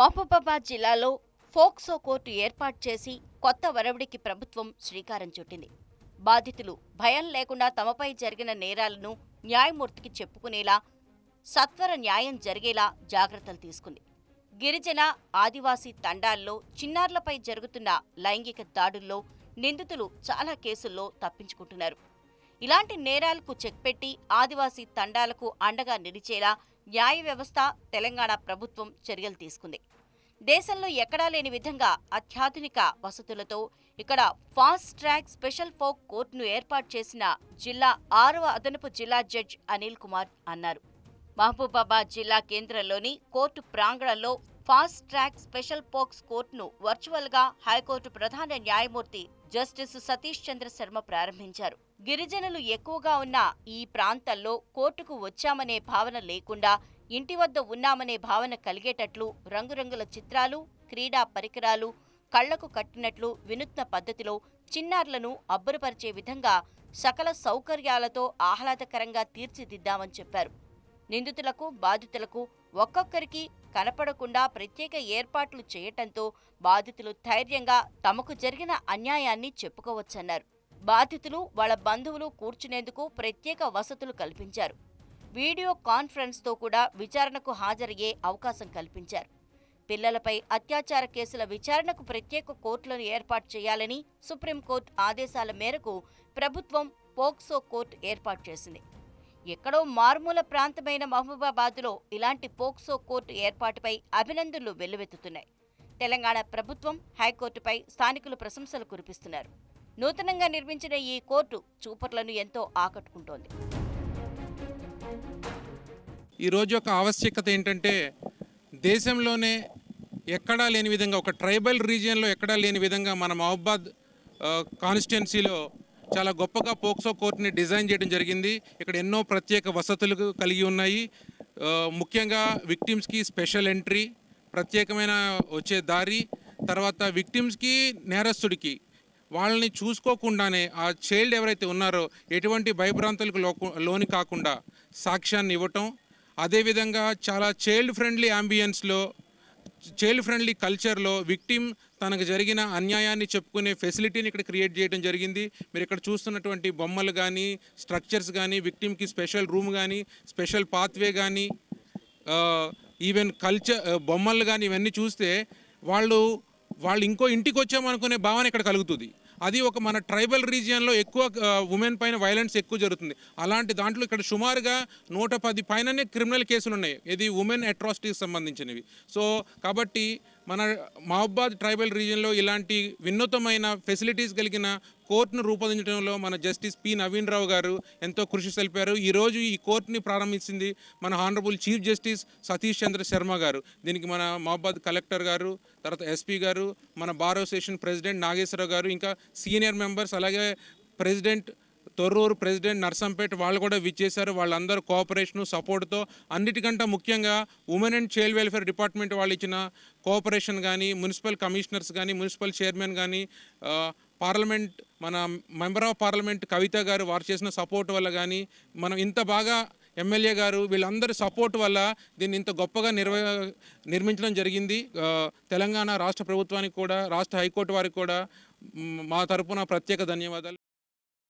మహబూబాబాద్ జిల్లాలో POCSO court ఏర్పాటు చేసి కొత్త వరవడికి ప్రభుత్వం శ్రీకారం చుట్టింది బాధితులు భయం లేకుండా తమపై జరిగిన నేరాలను న్యాయమూర్తికి చెప్పుకునేలా సత్వర న్యాయం జరిగేలా జాగ్రత్తలు తీసుకుంది గిరిజన ఆదివాసీ తండాల్లో చిన్నారులపై జరుగుతున్న లైంగిక దాడుల్లో నిందితులు చాలా కేసుల్లో తప్పించుకుంటున్నారు ఇలాంటి నేరాలకు చెక్ పెట్టి ఆదివాసీ తండాలకు అండగా నిలిచేలా న్యాయ వ్యవస్థ తెలంగాణ ప్రభుత్వం చర్యలు తీసుకుంది దేశంలో ఎక్కడా లేని విధంగా అత్యాధునిక వసతులతో ఇక్కడ ఫాస్ట్ ట్రాక్ స్పెషల్ ఫోక్ కోర్టును ఏర్పాటు చేసిన జిల్లా ఆరవ అదనపు జిల్లా జడ్జ్ అనిల్ కుమార్ అన్నారు మహబూబాబాద్ జిల్లా కేంద్రంలోని కోర్టు ప్రాంగణంలో ఫాస్ట్ ట్రాక్ స్పెషల్ పోక్స్ కోర్టును వర్చువల్గా హైకోర్టు ప్రధాన న్యాయమూర్తి జస్టిస్ సతీష్ చంద్ర శర్మ ప్రారంభించారు గిరిజనులు ఎక్కువగా ఉన్న ఈ ప్రాంతాల్లో కోర్టుకు వచ్చామనే భావన లేకుండా ఇంటి వద్ద ఉన్నామనే భావన కలిగేటట్లు రంగురంగుల చిత్రాలు క్రీడా పరికరాలు కళ్లకు కట్టినట్లు వినూత్న పద్ధతిలో చిన్నారులను అబ్బురపరిచే విధంగా సకల సౌకర్యాలతో ఆహ్లాదకరంగా తీర్చిదిద్దామని చెప్పారు నిందితులకు బాధితులకు ఒక్కొక్కరికి కనపడకుండా ప్రత్యేక ఏర్పాట్లు చేయటంతో బాధితులు ధైర్యంగా తమకు జరిగిన అన్యాయాన్ని చెప్పుకోవచ్చన్నారు బాధితులు వాళ్ల బంధువులు కూర్చునేందుకు ప్రత్యేక వసతులు కల్పించారు వీడియో కాన్ఫరెన్స్తో కూడా విచారణకు హాజరయ్యే అవకాశం కల్పించారు పిల్లలపై అత్యాచార కేసుల విచారణకు ప్రత్యేక కోర్టులను ఏర్పాటు చేయాలని సుప్రీంకోర్టు ఆదేశాల మేరకు ప్రభుత్వం పోక్సో కోర్టు ఏర్పాటు చేసింది ఎక్కడో మార్మూల ప్రాంతమైన మహబూబాబాద్లో ఇలాంటి పోక్సో కోర్టు ఏర్పాటుపై అభినందనలు వెల్లువెత్తుతున్నాయి తెలంగాణ ప్రభుత్వం హైకోర్టుపై స్థానికులు ప్రశంసలు కురిపిస్తున్నారు నూతనంగా నిర్మించిన ఈ కోర్టు చూపర్లను ఎంతో ఆకట్టుకుంటోంది ఈరోజు ఒక ఆవశ్యకత ఏంటంటే దేశంలోనే ఎక్కడా లేని విధంగా ఒక ట్రైబల్ రీజియన్లో ఎక్కడా లేని విధంగా మన మహబాద్ కాన్స్టిట్యున్సీలో చాలా గొప్పగా పోక్సో కోర్టుని డిజైన్ చేయడం జరిగింది ఇక్కడ ఎన్నో ప్రత్యేక వసతులు కలిగి ఉన్నాయి ముఖ్యంగా విక్టిమ్స్కి స్పెషల్ ఎంట్రీ ప్రత్యేకమైన వచ్చే దారి తర్వాత విక్టిమ్స్కి నేరస్తుడికి వాళ్ళని చూసుకోకుండానే ఆ చైల్డ్ ఎవరైతే ఉన్నారో ఎటువంటి భయభ్రాంతులకు లోని కాకుండా సాక్ష్యాన్ని ఇవ్వటం అదేవిధంగా చాలా చైల్డ్ ఫ్రెండ్లీ అంబియన్స్లో చైల్డ్ ఫ్రెండ్లీ కల్చర్లో విక్టిమ్ తనకు జరిగిన అన్యాయాన్ని చెప్పుకునే ఫెసిలిటీని ఇక్కడ క్రియేట్ చేయడం జరిగింది మీరు ఇక్కడ చూస్తున్నటువంటి బొమ్మలు కానీ స్ట్రక్చర్స్ కానీ విక్టిమ్కి స్పెషల్ రూమ్ కానీ స్పెషల్ పాత్వే కానీ ఈవెన్ కల్చర్ బొమ్మలు కానీ ఇవన్నీ చూస్తే వాళ్ళు వాళ్ళు ఇంకో ఇంటికి వచ్చామనుకునే భావన ఇక్కడ కలుగుతుంది అది ఒక మన ట్రైబల్ రీజియన్లో ఎక్కువ ఉమెన్ పైన వైలెన్స్ ఎక్కువ జరుగుతుంది అలాంటి దాంట్లో ఇక్కడ సుమారుగా నూట పది పైననే క్రిమినల్ కేసులు ఉన్నాయి ఇది ఉమెన్ అట్రాసిటీకి సంబంధించినవి సో కాబట్టి మన మహబాద్ ట్రైబల్ రీజియన్లో ఇలాంటి వినూతమైన ఫెసిలిటీస్ కలిగిన కోర్టును రూపొందించడంలో మన జస్టిస్ పి నవీన్ రావు గారు ఎంతో కృషి తెలిపారు ఈరోజు ఈ కోర్టుని ప్రారంభించింది మన honourable chief justice Satish Chandra Sharma garu దీనికి మన మహబాద్ కలెక్టర్ గారు తర్వాత ఎస్పీ గారు మన bar association president Nageswara Rao garu ఇంకా సీనియర్ మెంబర్స్ అలాగే ప్రెసిడెంట్ తొర్రూరు ప్రెసిడెంట్ నర్సంపేట్ వాళ్ళు కూడా విచ్చేశారు వాళ్ళందరూ కోఆపరేషను సపోర్ట్తో అన్నిటికంటే ముఖ్యంగా women and child welfare department వాళ్ళు ఇచ్చిన కోఆపరేషన్ కానీ మున్సిపల్ కమిషనర్స్ కానీ మున్సిపల్ చైర్మన్ కానీ పార్లమెంట్ మన member of parliament Kavitha garu వారు చేసిన సపోర్ట్ వల్ల కానీ మనం ఇంత బాగా ఎమ్మెల్యే గారు వీళ్ళందరి సపోర్ట్ వల్ల దీన్ని ఇంత గొప్పగా నిర్వ నిర్మించడం జరిగింది తెలంగాణ రాష్ట్ర ప్రభుత్వానికి కూడా రాష్ట్ర హైకోర్టు వారికి కూడా మా తరపున ప్రత్యేక ధన్యవాదాలు